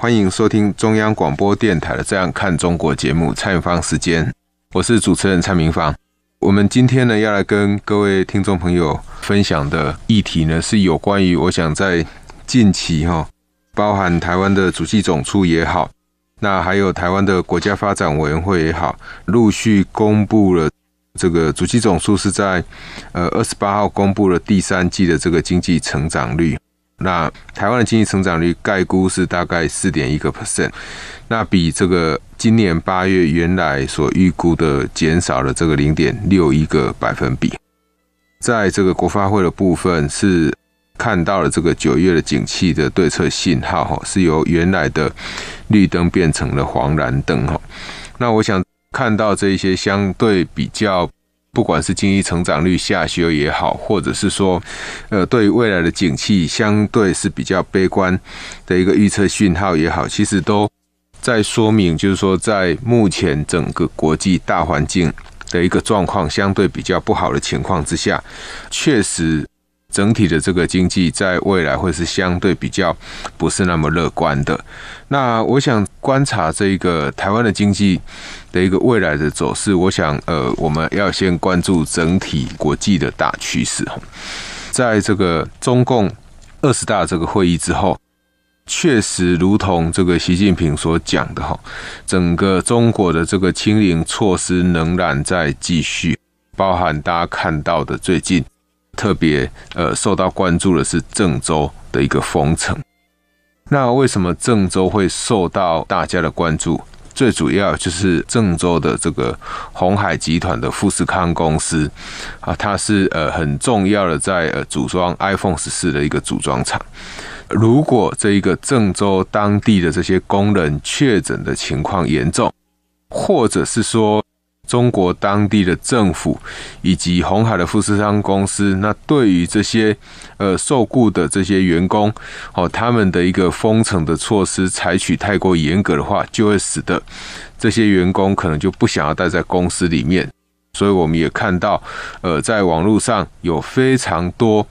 欢迎收听中央广播电台的《这样看中国》节目，蔡芳时间，我是主持人蔡明芳。我们今天呢，要来跟各位听众朋友分享的议题呢，是有关于我想在近期哈，包含台湾的主席总数也好，那还有台湾的国家发展委员会也好，陆续公布了这个主席总数是在呃二十八号公布了第三季的这个经济成长率。那台湾的经济成长率概估是大概四点一个 percent，那比这个今年八月原来所预估的减少了这个零点六一个百分比。在这个国发会的部分，是看到了这个九月的景气的对策信号，哈，是由原来的绿灯变成了黄蓝灯，哈。那我想看到这一些相对比较。不管是经济成长率下修也好，或者是说，呃，对未来的景气相对是比较悲观的一个预测讯号也好，其实都在说明，就是说，在目前整个国际大环境的一个状况相对比较不好的情况之下，确实。整体的这个经济在未来会是相对比较不是那么乐观的。那我想观察这个台湾的经济的一个未来的走势，我想呃，我们要先关注整体国际的大趋势在这个中共二十大这个会议之后，确实如同这个习近平所讲的哈，整个中国的这个清零措施仍然在继续，包含大家看到的最近。特别呃受到关注的是郑州的一个封城。那为什么郑州会受到大家的关注？最主要就是郑州的这个红海集团的富士康公司啊，它是呃很重要的在呃组装 iPhone 十四的一个组装厂。如果这一个郑州当地的这些工人确诊的情况严重，或者是说，中国当地的政府以及红海的富士康公司，那对于这些呃受雇的这些员工，哦，他们的一个封城的措施采取太过严格的话，就会使得这些员工可能就不想要待在公司里面。所以我们也看到，呃，在网络上有非常多。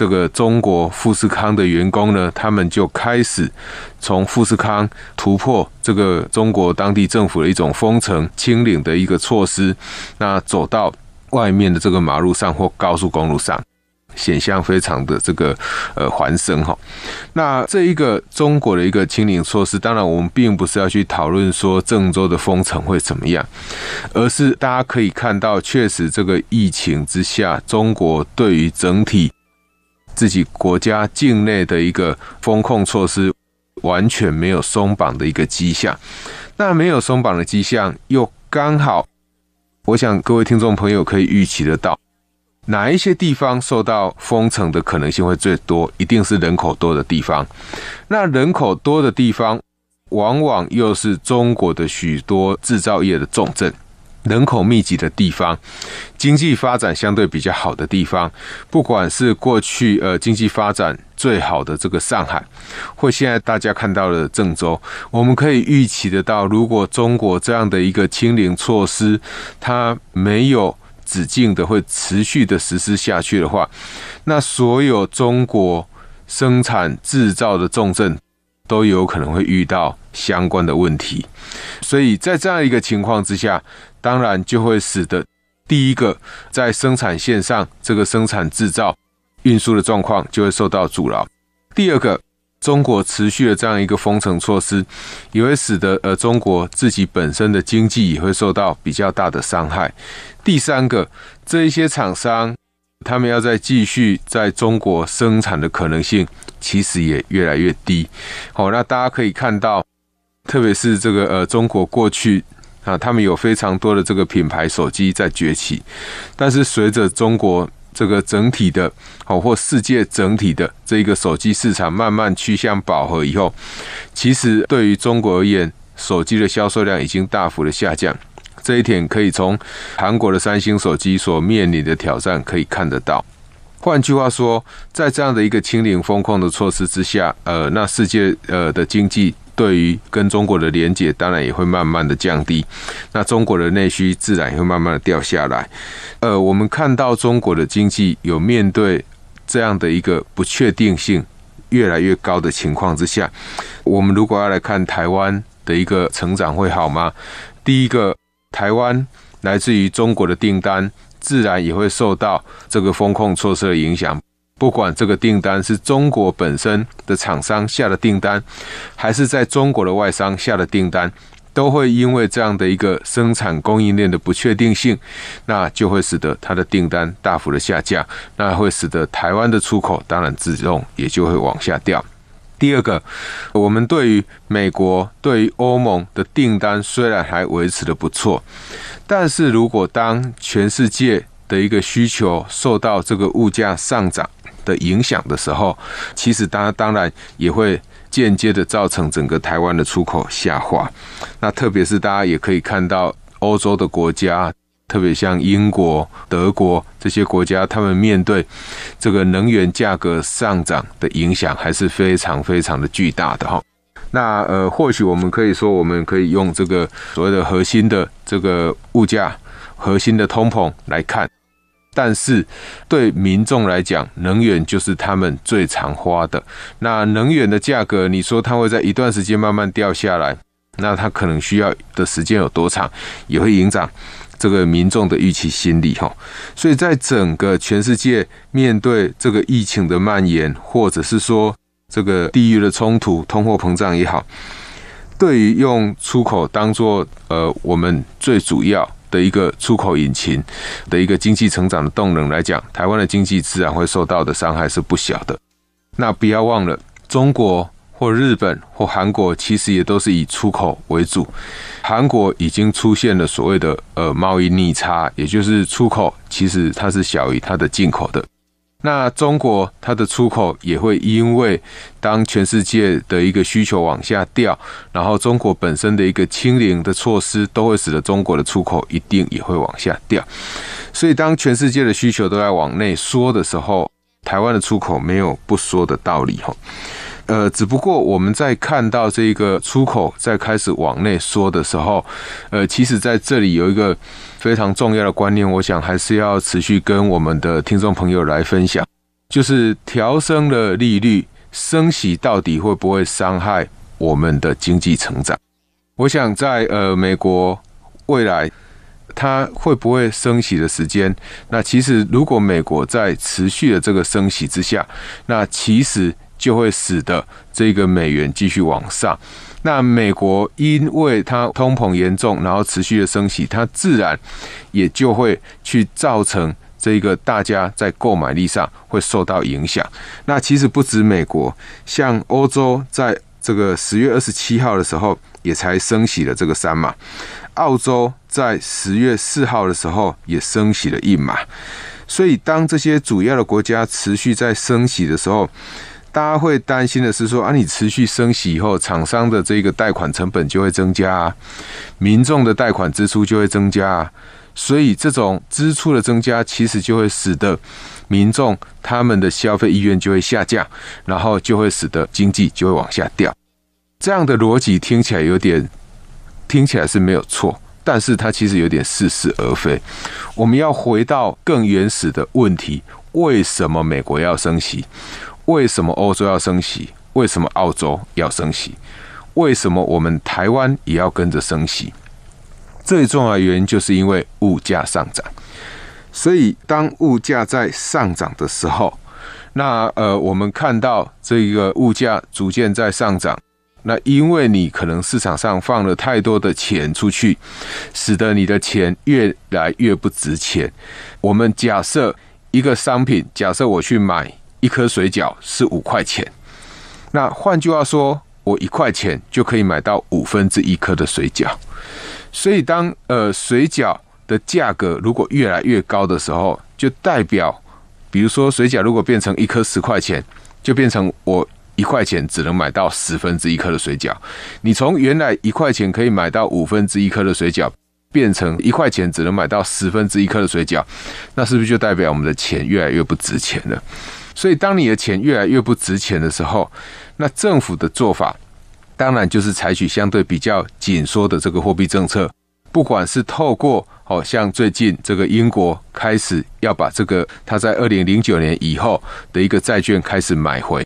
这个中国富士康的员工呢，他们就开始从富士康突破这个中国当地政府的一种封城、清零的一个措施，那走到外面的这个马路上或高速公路上，显象非常的这个呃环生哈。那这一个中国的一个清零措施，当然我们并不是要去讨论说郑州的封城会怎么样，而是大家可以看到，确实这个疫情之下，中国对于整体。自己国家境内的一个风控措施完全没有松绑的一个迹象，那没有松绑的迹象，又刚好，我想各位听众朋友可以预期得到，哪一些地方受到封城的可能性会最多，一定是人口多的地方。那人口多的地方，往往又是中国的许多制造业的重镇。人口密集的地方，经济发展相对比较好的地方，不管是过去呃经济发展最好的这个上海，或现在大家看到的郑州，我们可以预期得到，如果中国这样的一个清零措施，它没有止境的会持续的实施下去的话，那所有中国生产制造的重镇都有可能会遇到相关的问题，所以在这样一个情况之下。当然，就会使得第一个在生产线上这个生产制造、运输的状况就会受到阻挠。第二个，中国持续的这样一个封城措施，也会使得呃中国自己本身的经济也会受到比较大的伤害；第三个，这一些厂商他们要再继续在中国生产的可能性其实也越来越低。好，那大家可以看到，特别是这个呃中国过去。啊，他们有非常多的这个品牌手机在崛起，但是随着中国这个整体的，好或世界整体的这一个手机市场慢慢趋向饱和以后，其实对于中国而言，手机的销售量已经大幅的下降。这一点可以从韩国的三星手机所面临的挑战可以看得到。换句话说，在这样的一个清零风控的措施之下，呃，那世界呃的经济。对于跟中国的连结，当然也会慢慢的降低，那中国的内需自然也会慢慢的掉下来。呃，我们看到中国的经济有面对这样的一个不确定性越来越高的情况之下，我们如果要来看台湾的一个成长会好吗？第一个，台湾来自于中国的订单，自然也会受到这个风控措施的影响。不管这个订单是中国本身的厂商下的订单，还是在中国的外商下的订单，都会因为这样的一个生产供应链的不确定性，那就会使得它的订单大幅的下降，那会使得台湾的出口当然自动也就会往下掉。第二个，我们对于美国、对于欧盟的订单虽然还维持的不错，但是如果当全世界的一个需求受到这个物价上涨，的影响的时候，其实当当然也会间接的造成整个台湾的出口下滑。那特别是大家也可以看到，欧洲的国家，特别像英国、德国这些国家，他们面对这个能源价格上涨的影响，还是非常非常的巨大的哈。那呃，或许我们可以说，我们可以用这个所谓的核心的这个物价、核心的通膨来看。但是，对民众来讲，能源就是他们最常花的。那能源的价格，你说它会在一段时间慢慢掉下来，那它可能需要的时间有多长，也会影响这个民众的预期心理，哈。所以在整个全世界面对这个疫情的蔓延，或者是说这个地域的冲突、通货膨胀也好，对于用出口当做呃我们最主要。的一个出口引擎的一个经济成长的动能来讲，台湾的经济自然会受到的伤害是不小的。那不要忘了，中国或日本或韩国其实也都是以出口为主。韩国已经出现了所谓的呃贸易逆差，也就是出口其实它是小于它的进口的。那中国它的出口也会因为当全世界的一个需求往下掉，然后中国本身的一个清零的措施，都会使得中国的出口一定也会往下掉。所以当全世界的需求都在往内缩的时候，台湾的出口没有不说的道理吼。呃，只不过我们在看到这个出口在开始往内缩的时候，呃，其实在这里有一个非常重要的观念，我想还是要持续跟我们的听众朋友来分享，就是调升的利率升息到底会不会伤害我们的经济成长？我想在呃美国未来它会不会升息的时间？那其实如果美国在持续的这个升息之下，那其实。就会使得这个美元继续往上。那美国因为它通膨严重，然后持续的升息，它自然也就会去造成这个大家在购买力上会受到影响。那其实不止美国，像欧洲在这个十月二十七号的时候也才升息了这个三嘛，澳洲在十月四号的时候也升息了一码。所以当这些主要的国家持续在升息的时候，大家会担心的是说啊，你持续升息以后，厂商的这个贷款成本就会增加，民众的贷款支出就会增加，所以这种支出的增加，其实就会使得民众他们的消费意愿就会下降，然后就会使得经济就会往下掉。这样的逻辑听起来有点听起来是没有错，但是它其实有点似是而非。我们要回到更原始的问题：为什么美国要升息？为什么欧洲要升息？为什么澳洲要升息？为什么我们台湾也要跟着升息？最重要的原因就是因为物价上涨。所以，当物价在上涨的时候，那呃，我们看到这个物价逐渐在上涨。那因为你可能市场上放了太多的钱出去，使得你的钱越来越不值钱。我们假设一个商品，假设我去买。一颗水饺是五块钱，那换句话说，我一块钱就可以买到五分之一颗的水饺。所以，当呃水饺的价格如果越来越高的时候，就代表，比如说水饺如果变成一颗十块钱，就变成我一块钱只能买到十分之一颗的水饺。你从原来一块钱可以买到五分之一颗的水饺，变成一块钱只能买到十分之一颗的水饺，那是不是就代表我们的钱越来越不值钱了？所以，当你的钱越来越不值钱的时候，那政府的做法当然就是采取相对比较紧缩的这个货币政策。不管是透过，好像最近这个英国开始要把这个他在二零零九年以后的一个债券开始买回，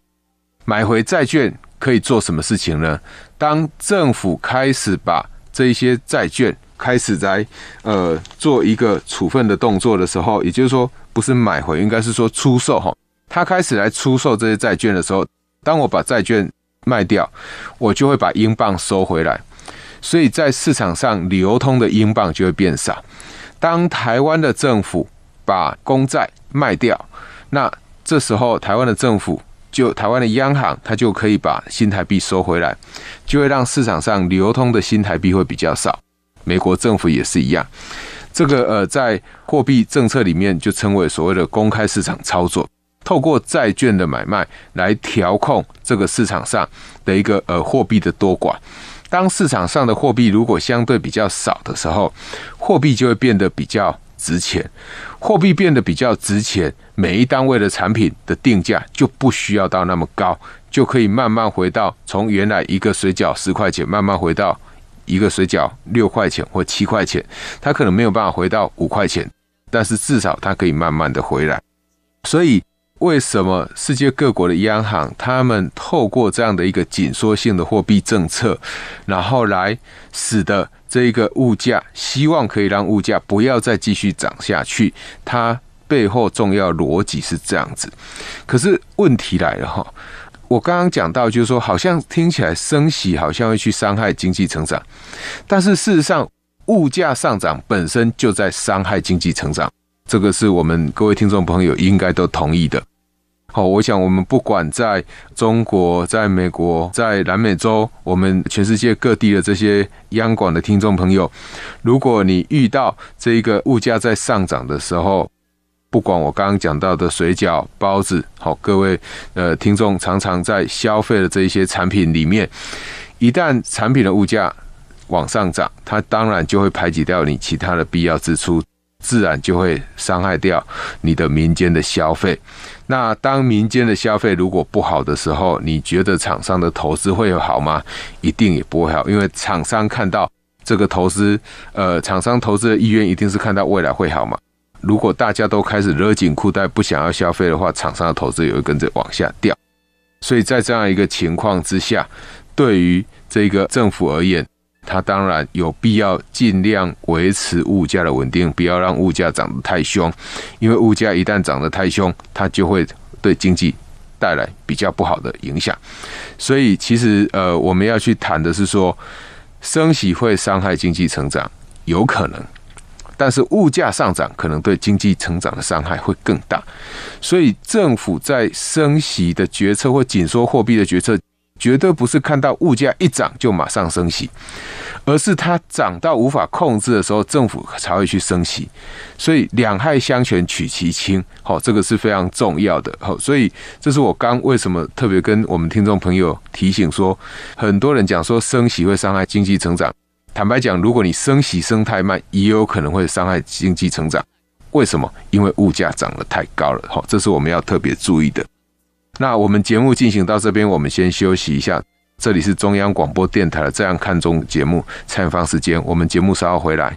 买回债券可以做什么事情呢？当政府开始把这一些债券开始在呃做一个处分的动作的时候，也就是说，不是买回，应该是说出售哈。他开始来出售这些债券的时候，当我把债券卖掉，我就会把英镑收回来，所以在市场上流通的英镑就会变少。当台湾的政府把公债卖掉，那这时候台湾的政府就台湾的央行，它就可以把新台币收回来，就会让市场上流通的新台币会比较少。美国政府也是一样，这个呃，在货币政策里面就称为所谓的公开市场操作。透过债券的买卖来调控这个市场上的一个呃货币的多寡。当市场上的货币如果相对比较少的时候，货币就会变得比较值钱。货币变得比较值钱，每一单位的产品的定价就不需要到那么高，就可以慢慢回到从原来一个水饺十块钱慢慢回到一个水饺六块钱或七块钱。它可能没有办法回到五块钱，但是至少它可以慢慢的回来。所以为什么世界各国的央行他们透过这样的一个紧缩性的货币政策，然后来使得这一个物价，希望可以让物价不要再继续涨下去。它背后重要逻辑是这样子。可是问题来了哈，我刚刚讲到，就是说好像听起来升息好像会去伤害经济成长，但是事实上物价上涨本身就在伤害经济成长，这个是我们各位听众朋友应该都同意的。好，我想我们不管在中国、在美国、在南美洲，我们全世界各地的这些央广的听众朋友，如果你遇到这个物价在上涨的时候，不管我刚刚讲到的水饺、包子，好，各位呃听众常常在消费的这一些产品里面，一旦产品的物价往上涨，它当然就会排挤掉你其他的必要支出。自然就会伤害掉你的民间的消费。那当民间的消费如果不好的时候，你觉得厂商的投资会有好吗？一定也不会好，因为厂商看到这个投资，呃，厂商投资的意愿一定是看到未来会好嘛。如果大家都开始勒紧裤带不想要消费的话，厂商的投资也会跟着往下掉。所以在这样一个情况之下，对于这个政府而言，它当然有必要尽量维持物价的稳定，不要让物价涨得太凶，因为物价一旦涨得太凶，它就会对经济带来比较不好的影响。所以，其实呃，我们要去谈的是说，升息会伤害经济成长有可能，但是物价上涨可能对经济成长的伤害会更大。所以，政府在升息的决策或紧缩货币的决策。绝对不是看到物价一涨就马上升息，而是它涨到无法控制的时候，政府才会去升息。所以两害相权取其轻，好，这个是非常重要的。好，所以这是我刚为什么特别跟我们听众朋友提醒说，很多人讲说升息会伤害经济成长。坦白讲，如果你升息升太慢，也有可能会伤害经济成长。为什么？因为物价涨得太高了。好，这是我们要特别注意的。那我们节目进行到这边，我们先休息一下。这里是中央广播电台的《这样看中》节目采访时间，我们节目稍后回来。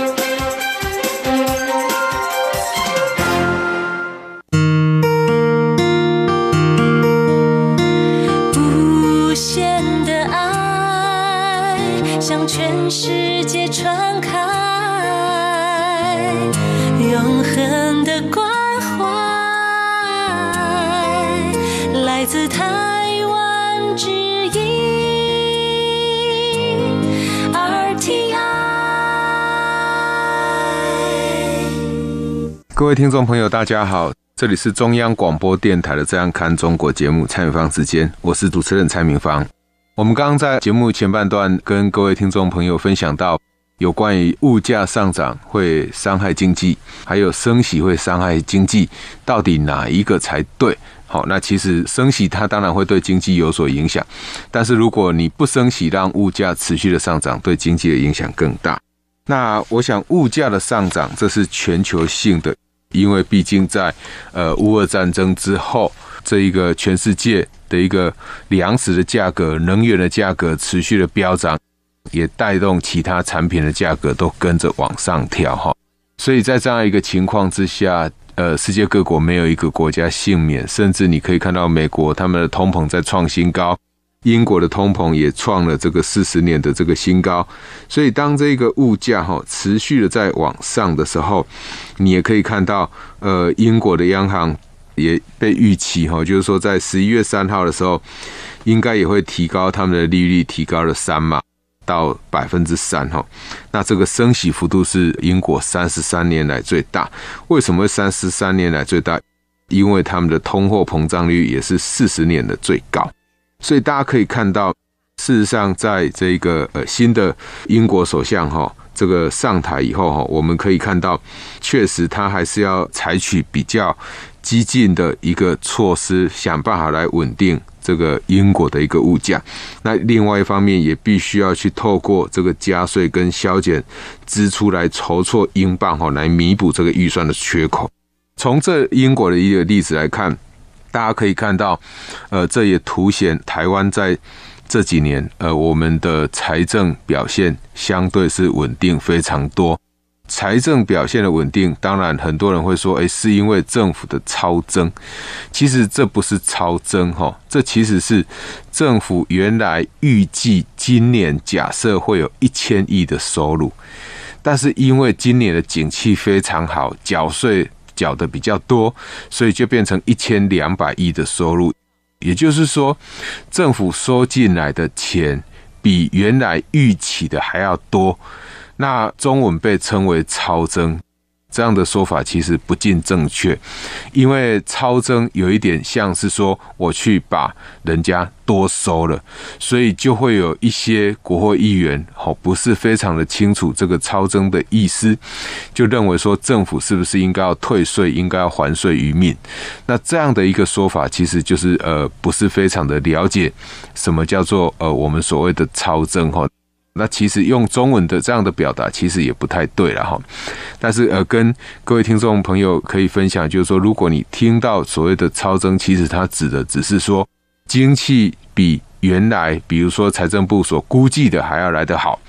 各位听众朋友，大家好，这里是中央广播电台的《这样看中国》节目，蔡明芳时间，我是主持人蔡明芳。我们刚刚在节目前半段跟各位听众朋友分享到，有关于物价上涨会伤害经济，还有升息会伤害经济，到底哪一个才对？好，那其实升息它当然会对经济有所影响，但是如果你不升息，让物价持续的上涨，对经济的影响更大。那我想，物价的上涨，这是全球性的。因为毕竟在呃，乌俄战争之后，这一个全世界的一个粮食的价格、能源的价格持续的飙涨，也带动其他产品的价格都跟着往上跳，哈。所以在这样一个情况之下，呃，世界各国没有一个国家幸免，甚至你可以看到美国他们的通膨在创新高。英国的通膨也创了这个四十年的这个新高，所以当这个物价哈持续的在往上的时候，你也可以看到，呃，英国的央行也被预期哈，就是说在十一月三号的时候，应该也会提高他们的利率，提高了三嘛，到百分之三哈。那这个升息幅度是英国三十三年来最大，为什么三十三年来最大？因为他们的通货膨胀率也是四十年的最高。所以大家可以看到，事实上，在这个呃新的英国首相哈这个上台以后哈，我们可以看到，确实他还是要采取比较激进的一个措施，想办法来稳定这个英国的一个物价。那另外一方面，也必须要去透过这个加税跟削减支出来筹措英镑哈，来弥补这个预算的缺口。从这英国的一个例子来看。大家可以看到，呃，这也凸显台湾在这几年，呃，我们的财政表现相对是稳定非常多。财政表现的稳定，当然很多人会说，诶，是因为政府的超增，其实这不是超增哈，这其实是政府原来预计今年假设会有一千亿的收入，但是因为今年的景气非常好，缴税。缴的比较多，所以就变成一千两百亿的收入，也就是说，政府收进来的钱比原来预期的还要多，那中文被称为超增。这样的说法其实不尽正确，因为超增有一点像是说我去把人家多收了，所以就会有一些国会议员哦，不是非常的清楚这个超增的意思，就认为说政府是不是应该要退税，应该要还税于民。那这样的一个说法，其实就是呃，不是非常的了解什么叫做呃我们所谓的超增哈。那其实用中文的这样的表达其实也不太对了哈，但是呃，跟各位听众朋友可以分享，就是说，如果你听到所谓的超增，其实它指的只是说，经济比原来，比如说财政部所估计的还要来得好，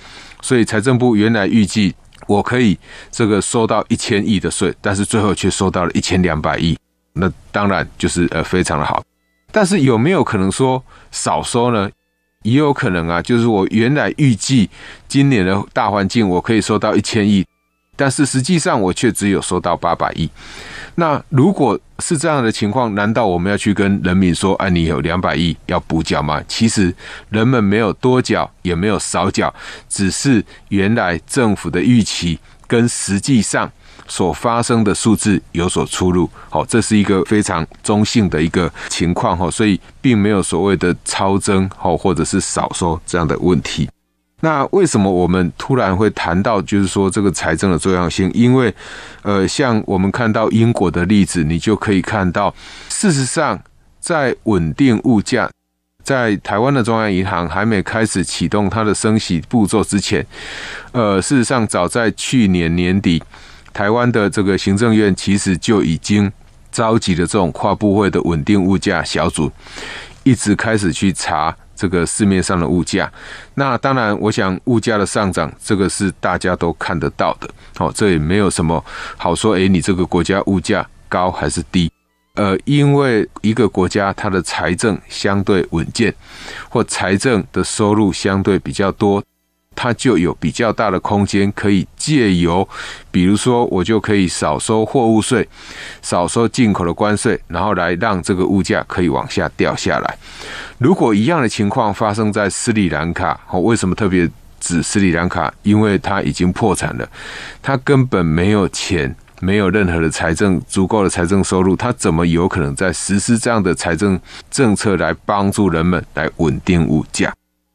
所以财政部原来预计我可以这个收到一千亿的税，但是最后却收到了一千两百亿，那当然就是呃非常的好，但是有没有可能说少收呢？也有可能啊，就是我原来预计今年的大环境，我可以收到一千亿，但是实际上我却只有收到八百亿。那如果是这样的情况，难道我们要去跟人民说，哎，你有两百亿要补缴吗？其实人们没有多缴，也没有少缴，只是原来政府的预期跟实际上。所发生的数字有所出入，好，这是一个非常中性的一个情况，哈，所以并没有所谓的超增，好或者是少收这样的问题。那为什么我们突然会谈到，就是说这个财政的重要性？因为，呃，像我们看到英国的例子，你就可以看到，事实上，在稳定物价，在台湾的中央银行还没开始启动它的升息步骤之前，呃，事实上早在去年年底。台湾的这个行政院其实就已经召集了这种跨部会的稳定物价小组，一直开始去查这个市面上的物价。那当然，我想物价的上涨，这个是大家都看得到的。好，这也没有什么好说。诶，你这个国家物价高还是低？呃，因为一个国家它的财政相对稳健，或财政的收入相对比较多。它就有比较大的空间，可以借由，比如说，我就可以少收货物税，少收进口的关税，然后来让这个物价可以往下掉下来。如果一样的情况发生在斯里兰卡，我为什么特别指斯里兰卡？因为它已经破产了，它根本没有钱，没有任何的财政足够的财政收入，它怎么有可能在实施这样的财政政策来帮助人们来稳定物价？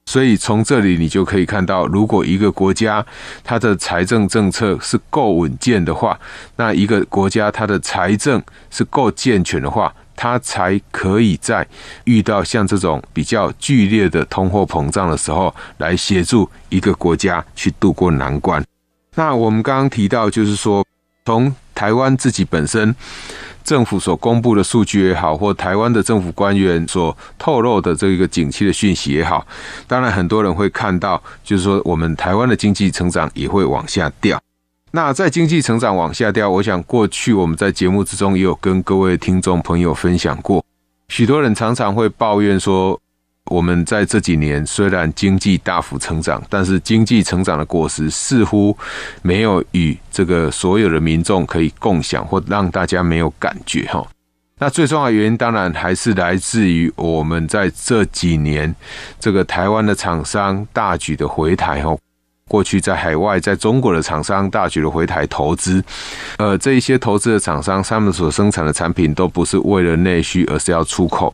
所以从这里你就可以看到，如果一个国家它的财政政策是够稳健的话，那一个国家它的财政是够健全的话，它才可以在遇到像这种比较剧烈的通货膨胀的时候，来协助一个国家去度过难关。那我们刚刚提到，就是说从台湾自己本身。政府所公布的数据也好，或台湾的政府官员所透露的这个景气的讯息也好，当然很多人会看到，就是说我们台湾的经济成长也会往下掉。那在经济成长往下掉，我想过去我们在节目之中也有跟各位听众朋友分享过，许多人常常会抱怨说。我们在这几年虽然经济大幅成长，但是经济成长的果实似乎没有与这个所有的民众可以共享，或让大家没有感觉哈。那最重要的原因当然还是来自于我们在这几年这个台湾的厂商大举的回台哦。过去在海外、在中国的厂商大举的回台投资，呃，这一些投资的厂商他们所生产的产品都不是为了内需，而是要出口。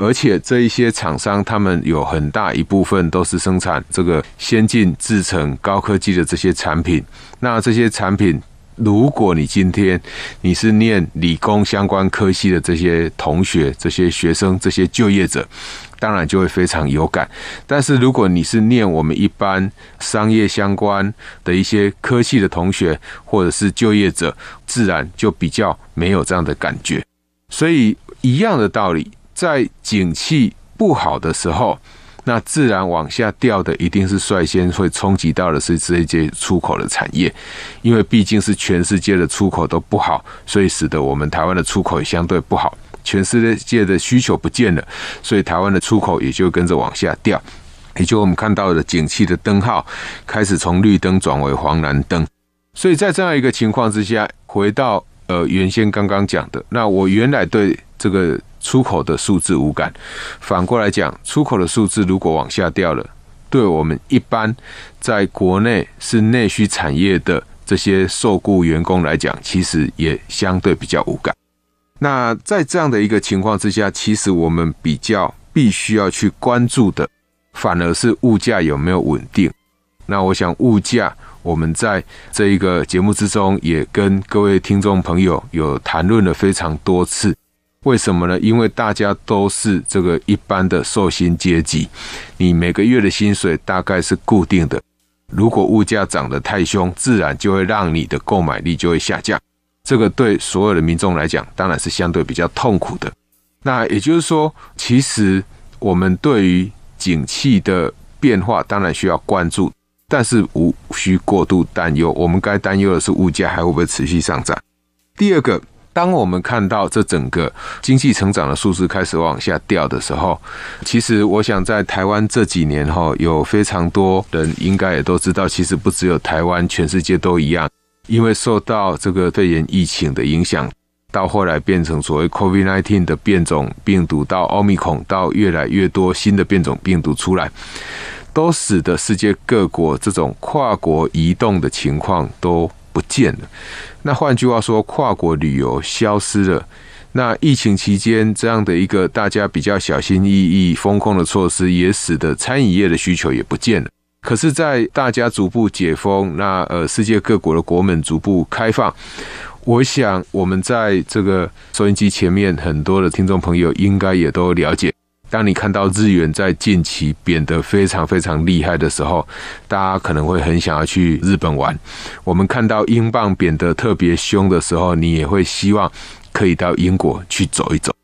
而且这一些厂商，他们有很大一部分都是生产这个先进制程、高科技的这些产品。那这些产品，如果你今天你是念理工相关科系的这些同学、这些学生、这些就业者，当然就会非常有感。但是如果你是念我们一般商业相关的一些科系的同学或者是就业者，自然就比较没有这样的感觉。所以一样的道理。在景气不好的时候，那自然往下掉的一定是率先会冲击到的是这一些出口的产业，因为毕竟是全世界的出口都不好，所以使得我们台湾的出口也相对不好。全世界界的需求不见了，所以台湾的出口也就跟着往下掉。也就我们看到的景气的灯号开始从绿灯转为黄蓝灯。所以在这样一个情况之下，回到呃原先刚刚讲的，那我原来对这个。出口的数字无感，反过来讲，出口的数字如果往下掉了，对我们一般在国内是内需产业的这些受雇员工来讲，其实也相对比较无感。那在这样的一个情况之下，其实我们比较必须要去关注的，反而是物价有没有稳定。那我想，物价我们在这一个节目之中也跟各位听众朋友有谈论了非常多次。为什么呢？因为大家都是这个一般的受薪阶级，你每个月的薪水大概是固定的。如果物价涨得太凶，自然就会让你的购买力就会下降。这个对所有的民众来讲，当然是相对比较痛苦的。那也就是说，其实我们对于景气的变化当然需要关注，但是无需过度担忧。我们该担忧的是物价还会不会持续上涨。第二个。当我们看到这整个经济成长的数字开始往下掉的时候，其实我想在台湾这几年哈，有非常多人应该也都知道，其实不只有台湾，全世界都一样，因为受到这个肺炎疫情的影响，到后来变成所谓 COVID-19 的变种病毒，到奥密孔，到越来越多新的变种病毒出来，都使得世界各国这种跨国移动的情况都。不见了。那换句话说，跨国旅游消失了。那疫情期间这样的一个大家比较小心翼翼、风控的措施，也使得餐饮业的需求也不见了。可是，在大家逐步解封，那呃，世界各国的国门逐步开放，我想我们在这个收音机前面很多的听众朋友应该也都了解。当你看到日元在近期贬得非常非常厉害的时候，大家可能会很想要去日本玩。我们看到英镑贬得特别凶的时候，你也会希望可以到英国去走一走。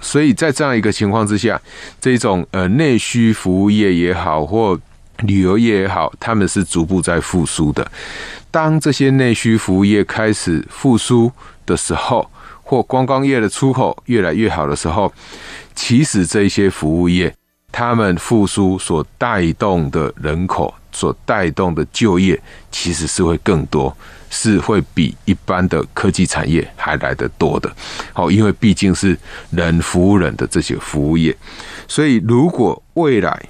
所以在这样一个情况之下，这种呃内需服务业也好，或旅游业也好，他们是逐步在复苏的。当这些内需服务业开始复苏的时候，或观光业的出口越来越好的时候。其实这些服务业，他们复苏所带动的人口，所带动的就业，其实是会更多，是会比一般的科技产业还来得多的。好，因为毕竟是人服务人的这些服务业，所以如果未来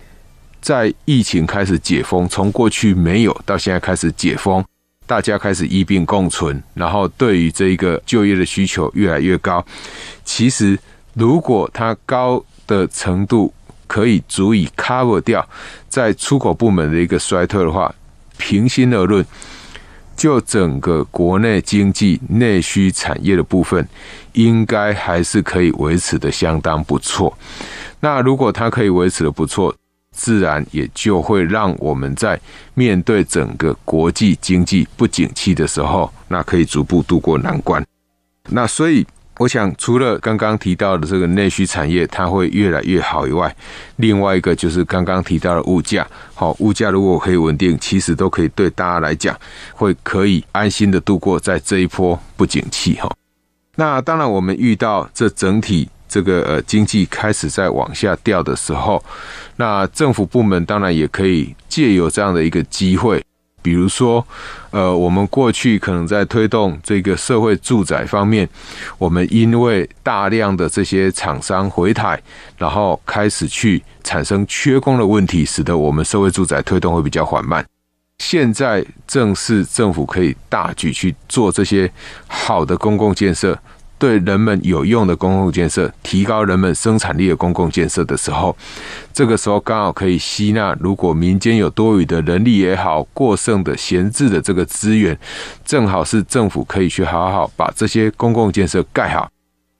在疫情开始解封，从过去没有到现在开始解封，大家开始疫病共存，然后对于这一个就业的需求越来越高，其实。如果它高的程度可以足以 cover 掉在出口部门的一个衰退的话，平心而论，就整个国内经济内需产业的部分，应该还是可以维持的相当不错。那如果它可以维持的不错，自然也就会让我们在面对整个国际经济不景气的时候，那可以逐步渡过难关。那所以。我想，除了刚刚提到的这个内需产业，它会越来越好以外，另外一个就是刚刚提到的物价。好，物价如果可以稳定，其实都可以对大家来讲，会可以安心的度过在这一波不景气。哈，那当然，我们遇到这整体这个呃经济开始在往下掉的时候，那政府部门当然也可以借由这样的一个机会。比如说，呃，我们过去可能在推动这个社会住宅方面，我们因为大量的这些厂商回台，然后开始去产生缺工的问题，使得我们社会住宅推动会比较缓慢。现在正是政府可以大举去做这些好的公共建设。对人们有用的公共建设，提高人们生产力的公共建设的时候，这个时候刚好可以吸纳，如果民间有多余的人力也好，过剩的闲置的这个资源，正好是政府可以去好好把这些公共建设盖好。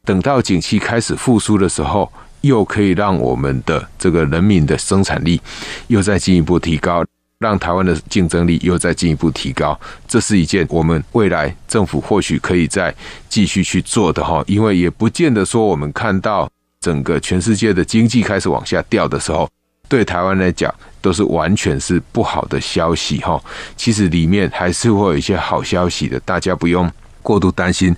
等到景气开始复苏的时候，又可以让我们的这个人民的生产力又再进一步提高。让台湾的竞争力又再进一步提高，这是一件我们未来政府或许可以再继续去做的哈。因为也不见得说，我们看到整个全世界的经济开始往下掉的时候，对台湾来讲都是完全是不好的消息哈。其实里面还是会有一些好消息的，大家不用过度担心。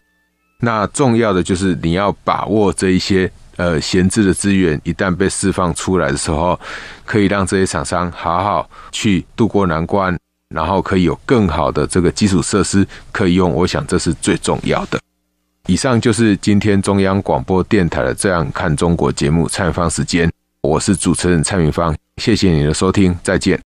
那重要的就是你要把握这一些。呃，闲置的资源一旦被释放出来的时候，可以让这些厂商好好去度过难关，然后可以有更好的这个基础设施可以用。我想这是最重要的。以上就是今天中央广播电台的《这样看中国》节目，蔡方时间，我是主持人蔡明芳，谢谢你的收听，再见。